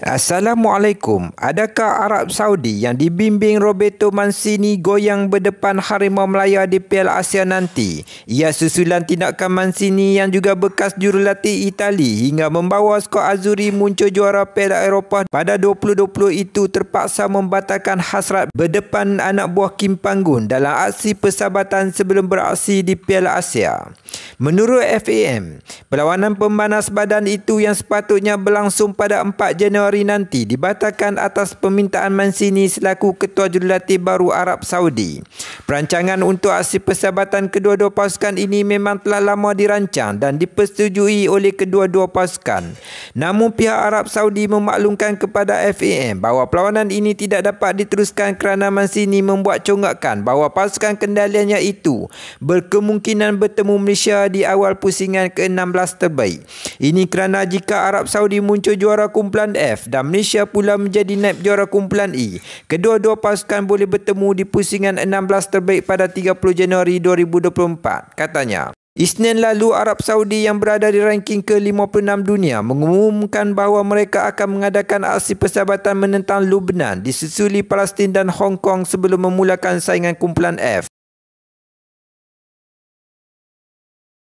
Assalamualaikum. Adakah Arab Saudi yang dibimbing Roberto Mancini goyang berdepan Harimau Melaya di Piala Asia nanti? Ia susulan tindakan Mancini yang juga bekas jurulatih Itali hingga membawa skor Azuri muncul juara Piala Eropah pada 2020 itu terpaksa membatalkan hasrat berdepan anak buah Kim Panggun dalam aksi persahabatan sebelum beraksi di Piala Asia. Menurut FAM, perlawanan pemanas badan itu yang sepatutnya berlangsung pada 4 Januari Februari nanti dibatalkan atas permintaan Mancini selaku Ketua Jurulatih Baru Arab Saudi. Perancangan untuk aksi persahabatan kedua-dua pasukan ini memang telah lama dirancang dan dipersetujui oleh kedua-dua pasukan. Namun pihak Arab Saudi memaklumkan kepada FAM bahawa perlawanan ini tidak dapat diteruskan kerana Mancini membuat congakkan bahawa pasukan kendaliannya itu berkemungkinan bertemu Malaysia di awal pusingan ke-16 terbaik. Ini kerana jika Arab Saudi muncul juara kumpulan F, F dan Malaysia pula menjadi naib juara kumpulan E. Kedua-dua pasukan boleh bertemu di pusingan 16 terbaik pada 30 Januari 2024, katanya. Isnin lalu, Arab Saudi yang berada di ranking ke-56 dunia mengumumkan bahawa mereka akan mengadakan aksi persahabatan menentang Lubnan disusuli Palestin dan Hong Kong sebelum memulakan saingan kumpulan F.